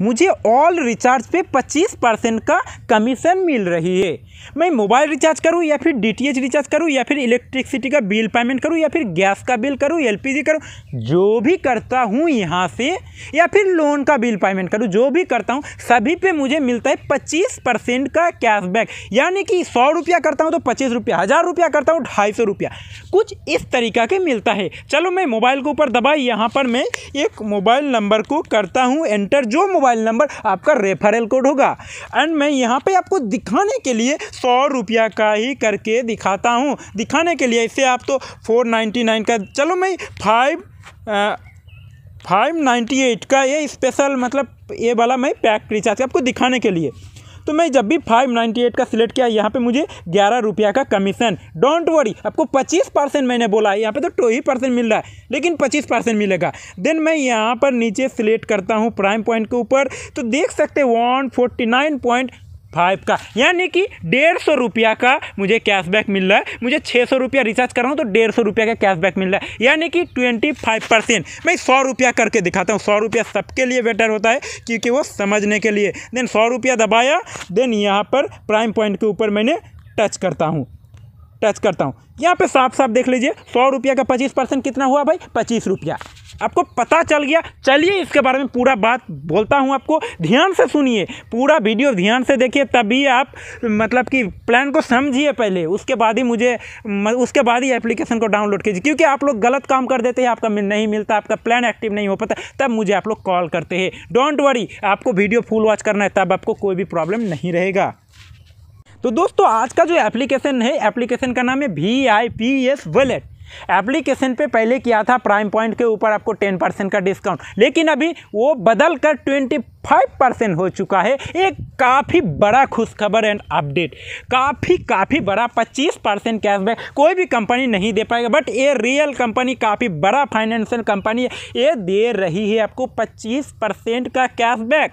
मुझे all recharge पे 25 percent का कमीशन मिल रही है मैं मोबाइल रिचार्ज करूँ या फिर डी रिचार्ज करूँ या फिर इलेक्ट्रिसिटी का बिल पेमेंट करूँ या फिर गैस का बिल करूँ एलपीजी करूँ जो भी करता हूँ यहाँ से या फिर लोन का बिल पेमेंट करूँ जो भी करता हूँ सभी पे मुझे मिलता है पच्चीस परसेंट का कैशबैक यानी कि सौ रुपया करता हूँ तो पच्चीस रुपया हज़ार रुपया करता हूँ तो ढाई सौ रुपया कुछ इस तरीका के मिलता है चलो मैं मोबाइल के ऊपर दबाई यहाँ पर मैं एक मोबाइल नंबर को करता हूँ एंटर जो मोबाइल मोबाइल नंबर आपका रेफरल कोड होगा एंड मैं यहाँ पे आपको दिखाने के लिए सौ रुपया का ही करके दिखाता हूँ दिखाने के लिए इसे आप तो फोर नाइन्टी नाइन का चलो मैं फाइव फाइव नाइन्टी एट का ये स्पेशल मतलब ये वाला मैं पैक रिचार्ज आपको दिखाने के लिए तो मैं जब भी फाइव नाइन्टी एट का सिलेक्ट किया यहाँ पे मुझे ग्यारह रुपया का कमीशन डोंट वरी आपको पच्चीस परसेंट मैंने बोला है यहाँ पे तो टू ही परसेंट मिल रहा है लेकिन पच्चीस परसेंट मिलेगा देन मैं यहाँ पर नीचे सिलेक्ट करता हूँ प्राइम पॉइंट के ऊपर तो देख सकते one forty nine point five का यानी कि डेढ़ सौ रुपया का मुझे कैशबैक मिल रहा है मुझे छः सौ रुपया रिचार्ज कर रहा हूँ तो डेढ़ सौ रुपया का कैशबैक मिल रहा है यानी कि ट्वेंटी फाइव परसेंट मैं सौ रुपया करके दिखाता हूँ सौ रुपया सबके लिए बेटर होता है क्योंकि वो समझने के लिए देन सौ रुपया दबाया देन यहाँ पर प्राइम पॉइंट के ऊपर मैंने टच करता हूँ टच करता हूँ यहाँ पर साफ साफ देख लीजिए सौ रुपया का पच्चीस परसेंट कितना हुआ भाई पच्चीस रुपया आपको पता चल गया चलिए इसके बारे में पूरा बात बोलता हूँ आपको ध्यान से सुनिए पूरा वीडियो ध्यान से देखिए तभी आप मतलब कि प्लान को समझिए पहले उसके बाद ही मुझे उसके बाद ही एप्लीकेशन को डाउनलोड कीजिए क्योंकि आप लोग गलत काम कर देते हैं आपका नहीं मिलता आपका प्लान एक्टिव नहीं हो पाता तब मुझे आप लोग कॉल करते हैं डोंट वरी आपको वीडियो फुल वॉच करना है तब आपको कोई भी प्रॉब्लम नहीं रहेगा तो दोस्तों आज का जो एप्लीकेशन है एप्लीकेशन का नाम है V I P S wallet application पे पहले किया था प्राइम पॉइंट के ऊपर आपको टेन परसेंट का डिस्काउंट लेकिन अभी वो बदल कर ट्वेंटी फाइव परसेंट हो चुका है एक काफ़ी बड़ा खुशखबर एंड अपडेट काफ़ी काफ़ी बड़ा पच्चीस परसेंट कैशबैक कोई भी कंपनी नहीं दे पाएगा बट ये रियल कंपनी काफ़ी बड़ा फाइनेंशियल कंपनी है ये दे रही है आपको पच्चीस परसेंट का कैशबैक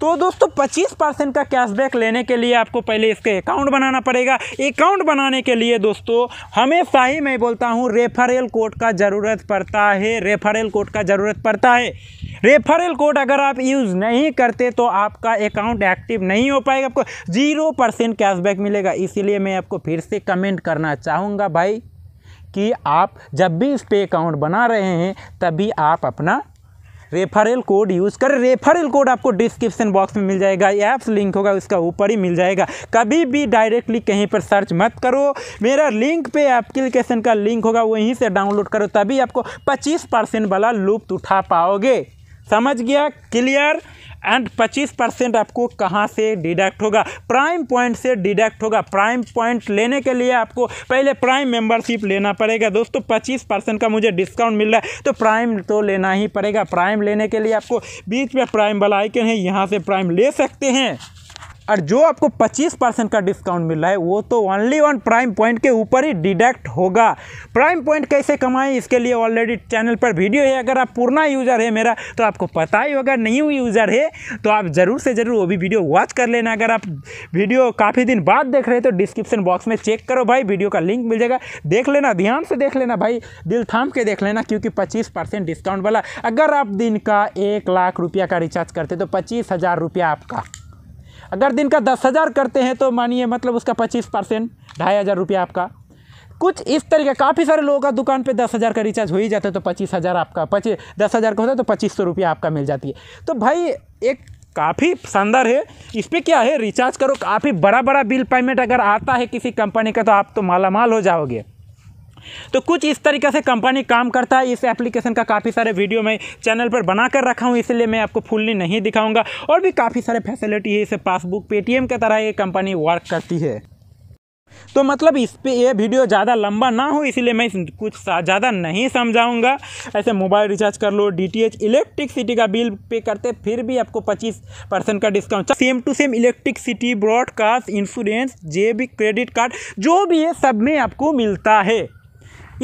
तो दोस्तों 25 परसेंट का कैशबैक लेने के लिए आपको पहले इसके अकाउंट बनाना पड़ेगा अकाउंट बनाने के लिए दोस्तों हमेशा ही मैं बोलता हूँ रेफरल कोड का ज़रूरत पड़ता है रेफरल कोड का ज़रूरत पड़ता है रेफरल कोड अगर आप यूज़ नहीं करते तो आपका अकाउंट एक्टिव नहीं हो पाएगा आपको जीरो परसेंट कैशबैक मिलेगा इसीलिए मैं आपको फिर से कमेंट करना चाहूँगा भाई कि आप जब भी इस पे अकाउंट बना रहे हैं तभी आप अपना रेफरल कोड यूज़ करें रेफरल कोड आपको डिस्क्रिप्शन बॉक्स में मिल जाएगा ऐप्स लिंक होगा उसका ऊपर ही मिल जाएगा कभी भी डायरेक्टली कहीं पर सर्च मत करो मेरा लिंक पे एप्लीकेशन का लिंक होगा वहीं से डाउनलोड करो तभी आपको पच्चीस परसेंट वाला लुप्त उठा पाओगे समझ गया क्लियर एंड 25 परसेंट आपको कहाँ से डिडक्ट होगा प्राइम पॉइंट से डिडक्ट होगा प्राइम पॉइंट लेने के लिए आपको पहले प्राइम मेंबरशिप लेना पड़ेगा दोस्तों 25 परसेंट का मुझे डिस्काउंट मिल रहा है तो प्राइम तो लेना ही पड़ेगा प्राइम लेने के लिए आपको बीच में प्राइम वाला आइकन है यहाँ से प्राइम ले सकते हैं और जो आपको 25 परसेंट का डिस्काउंट मिल रहा है वो तो ओनली वन प्राइम पॉइंट के ऊपर ही डिडक्ट होगा प्राइम पॉइंट कैसे कमाएं इसके लिए ऑलरेडी चैनल पर वीडियो है अगर आप पुराना यूज़र है मेरा तो आपको पता ही होगा न्यू यूज़र है तो आप ज़रूर से ज़रूर वो भी वीडियो वॉच कर लेना अगर आप वीडियो काफ़ी दिन बाद देख रहे हैं तो डिस्क्रिप्शन बॉक्स में चेक करो भाई वीडियो का लिंक मिल जाएगा देख लेना ध्यान से देख लेना भाई दिल थाम के देख लेना क्योंकि पच्चीस परसेंट डिस्काउंट वाला अगर आप दिन का एक लाख रुपया का रिचार्ज करते तो पच्चीस हज़ार रुपया आपका अगर दिन का दस हज़ार करते हैं तो मानिए मतलब उसका पच्चीस परसेंट ढाई हज़ार रुपया आपका कुछ इस तरीके काफ़ी सारे लोगों का दुकान पे दस हज़ार का रिचार्ज हो ही जाता है तो पच्चीस हज़ार आपका पच्चीस दस हज़ार का होता है तो पच्चीस सौ रुपया आपका मिल जाती है तो भाई एक काफ़ी शानदार है इस पर क्या है रिचार्ज करो काफ़ी बड़ा बड़ा बिल पेमेंट अगर आता है किसी कंपनी का तो आप तो मालामाल हो जाओगे तो कुछ इस तरीके से कंपनी काम करता है इस एप्लीकेशन का काफ़ी सारे वीडियो मैं चैनल पर बना कर रखा हूँ इसलिए मैं आपको फुल्ली नहीं दिखाऊंगा और भी काफ़ी सारे फैसिलिटी है इसे पासबुक पेटीएम की तरह ये कंपनी वर्क करती है तो मतलब इस पर यह वीडियो ज़्यादा लंबा ना हो इसलिए मैं कुछ ज़्यादा नहीं समझाऊंगा ऐसे मोबाइल रिचार्ज कर लो डीटीएच इलेक्ट्रिकसिटी का बिल पे करते फिर भी आपको 25 परसेंट का discount same to same electricity broadcast insurance जे भी क्रेडिट कार्ड जो भी है सब में आपको मिलता है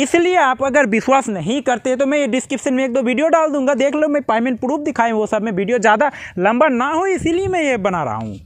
इसलिए आप अगर विश्वास नहीं करते तो मैं ये डिस्क्रिप्शन में एक दो वीडियो डाल दूंगा देख लो मैं पेमेंट प्रूफ दिखाएँ वो सब मैं वीडियो ज़्यादा लंबा ना हो इसीलिए मैं ये बना रहा हूँ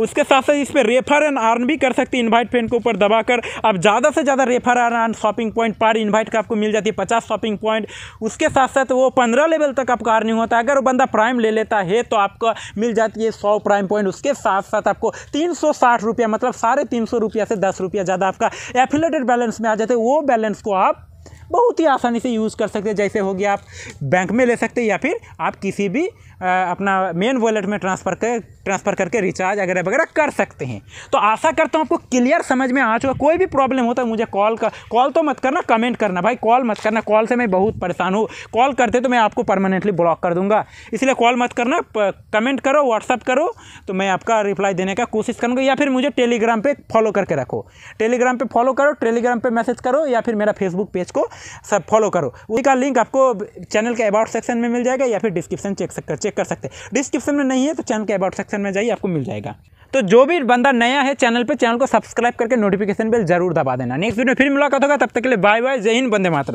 उसके साथ साथ इसमें रेफर एंड आर्न भी कर सकते हैं इन्वाइट फ्रेंड के ऊपर दबाकर अब ज़्यादा से ज़्यादा refer and earn shopping point पर इन्वाइट का आपको मिल जाती है पचास शॉपिंग पॉइंट उसके साथ साथ वो पंद्रह लेवल तक आपका अर्निंग होता है अगर वो बंदा प्राइम ले लेता है तो आपको मिल जाती है सौ प्राइम पॉइंट उसके साथ साथ आपको तीन सौ साठ रुपया मतलब साढ़े तीन सौ रुपया से दस रुपया ज़्यादा आपका एफिलेटेड बैलेंस में आ जाते हैं वो बैलेंस को आप बहुत ही आसानी से यूज़ कर सकते हैं जैसे हो गया आप बैंक में ले सकते हैं या फिर आप किसी भी आ, अपना मेन वॉलेट में ट्रांसफ़र कर ट्रांसफ़र करके रिचार्ज वगैरह वगैरह कर सकते हैं तो आशा करता हूँ आपको क्लियर समझ में आ चुका कोई भी प्रॉब्लम होता है मुझे कॉल कर कॉल तो मत करना कमेंट करना भाई कॉल मत करना कॉल से मैं बहुत परेशान हूँ कॉल करते तो मैं आपको परमानेंटली ब्लॉक कर दूंगा इसलिए कॉल मत करना कमेंट करो व्हाट्सअप करो तो मैं आपका रिप्लाई देने का कोशिश करूँगा या फिर मुझे टेलीग्राम पर फॉलो करके रखो टेलीग्राम पर फॉलो करो टेलीग्राम पर मैसेज करो या फिर मेरा फेसबुक पेज को सब फॉलो करो उसी का लिंक आपको चैनल के अबाउट सेक्शन में मिल जाएगा या फिर डिस्क्रिप्शन चेक कर चेक कर सकते हैं डिस्क्रिप्शन में नहीं है तो चैनल के अबाउट सेक्शन सेक्शन में जाइए आपको मिल जाएगा तो जो भी बंदा नया है चैनल पर चैनल को सब्सक्राइब करके नोटिफिकेशन बिल जरूर दबा देना नेक्स्ट वीडियो फिर मुलाकात होगा तब तक के लिए बाय बाय जय हिंद बंदे मात्र